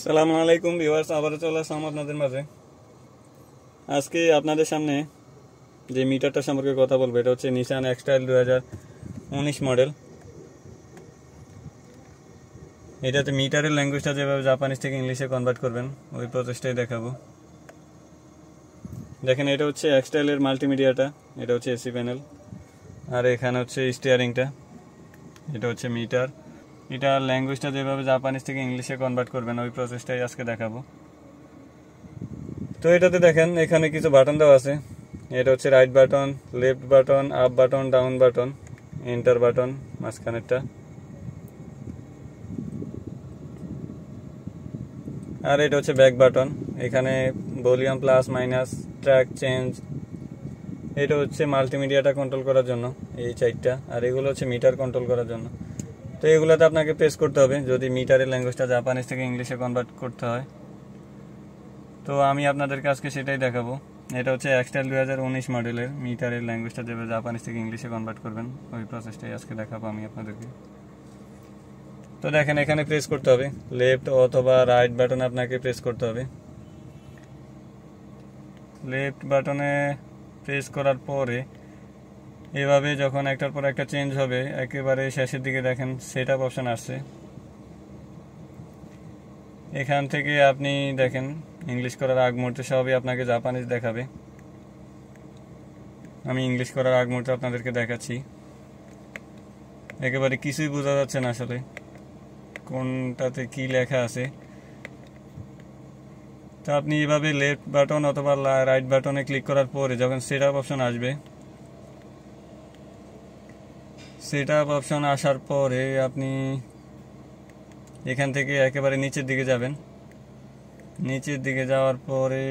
সালাম আলাইকুম ভিউয়ার্স আবারও চলে আসলাম আপনাদের মাঝে আজকে আপনাদের সামনে যে মিটারটা সম্পর্কে কথা বলবো এটা হচ্ছে নিশান এক্সটাইল দু মডেল এটাতে মিটারের ল্যাঙ্গুয়েজটা যেভাবে জাপানিজ থেকে ইংলিশে কনভার্ট করবেন ওই প্রচেষ্টাই দেখাবো দেখেন এটা হচ্ছে এক্সটাইলের মাল্টিমিডিয়াটা এটা হচ্ছে এসি প্যানেল আর এখানে হচ্ছে স্টিয়ারিংটা এটা হচ্ছে মিটার এটা ল্যাঙ্গুয়েজটা যেভাবে জাপানিজ থেকে ইংলিশে কনভার্ট করবেন ওই প্রসেসটাই আজকে দেখাবো তো এটাতে দেখেন এখানে কিছু বাটন দেওয়া আছে এটা হচ্ছে right button left button up button down button enter button মাঝখানেরটা আর এটা হচ্ছে ব্যাক বাটন এখানে volume plus minus track change এটা হচ্ছে মাল্টিমিডিয়াটা কন্ট্রোল করার জন্য এই চাইটটা আর এগুলো হচ্ছে মিটার কন্ট্রোল করার জন্য তো এগুলোতে আপনাকে প্রেস করতে হবে যদি মিটারের ল্যাঙ্গুয়েজটা জাপানিজ থেকে ইংলিশে কনভার্ট করতে হয় তো আমি আপনাদেরকে আজকে সেটাই দেখাবো এটা হচ্ছে এক্সটাইল দু হাজার উনিশ মডেলের মিটারের ল্যাঙ্গুয়েজটা যেভাবে জাপানিজ থেকে ইংলিশে কনভার্ট করবেন ওই প্রসেসটাই আজকে দেখাবো আমি আপনাদেরকে তো দেখেন এখানে প্রেস করতে হবে লেফট অথবা রাইট বাটনে আপনাকে প্রেস করতে হবে লেফট বাটনে প্রেস করার পরে এভাবে যখন একটার পর একটা চেঞ্জ হবে একেবারে শেষের দিকে দেখেন সেট আপ অপশান আসছে এখান থেকে আপনি দেখেন ইংলিশ করার আগ মুহূর্তে সবই আপনাকে জাপানিজ দেখাবে আমি ইংলিশ করার আগ মুহূর্তে আপনাদেরকে দেখাচ্ছি একেবারে কিছুই বোঝা যাচ্ছে না আসলে কোনটাতে কি লেখা আছে তা আপনি এভাবে লেফট বাটন অথবা রাইট বাটনে ক্লিক করার পরে যখন সেট আপ অপশান আসবে সেট আপ অপশন আসার পরে আপনি এখান থেকে একেবারে নিচের দিকে যাবেন নিচের দিকে যাওয়ার পরে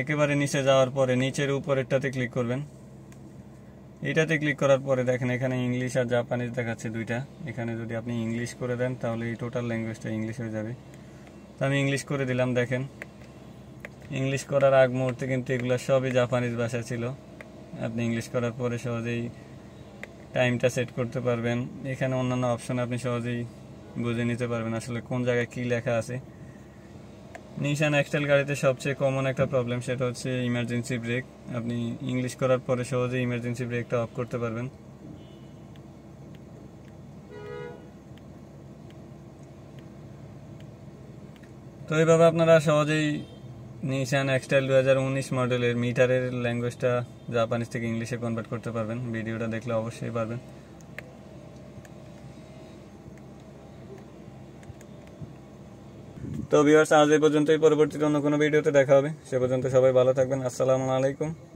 একেবারে নিচে যাওয়ার পরে নিচের উপরেরটাতে ক্লিক করবেন এটাতে ক্লিক করার পরে দেখেন এখানে ইংলিশ আর জাপানিজ দেখাচ্ছে দুইটা এখানে যদি আপনি ইংলিশ করে দেন তাহলে এই টোটাল ল্যাঙ্গুয়েজটা ইংলিশ হয়ে যাবে তো আমি ইংলিশ করে দিলাম দেখেন ইংলিশ করার আগ মুহূর্তে কিন্তু এগুলো সবই জাপানিজ ভাষা ছিল আপনি ইংলিশ করার পরে সহজেই টাইমটা সেট করতে পারবেন এখানে অন্যান্য অপশন আপনি সহজেই বুঝে নিতে পারবেন আসলে কোন জায়গায় কি লেখা আছে নিশান এক্সটাইল গাড়িতে সবচেয়ে কমন একটা প্রবলেম সেটা হচ্ছে ইমার্জেন্সি ব্রেক আপনি ইংলিশ করার পরে সহজেই ইমার্জেন্সি ব্রেকটা অফ করতে পারবেন তো এইভাবে আপনারা সহজেই নিশান এক্সটাইল দু হাজার উনিশ মডেলের মিটারের ল্যাঙ্গুয়েজটা জাপানিজ থেকে ইংলিশে কনভার্ট করতে পারবেন ভিডিওটা দেখলে অবশ্যই পারবেন তো ভিউয়ার্স আজ এই পর্যন্তই পরবর্তীতে অন্য কোনো ভিডিওতে দেখা হবে সে পর্যন্ত সবাই ভালো থাকবেন আসসালামু আলাইকুম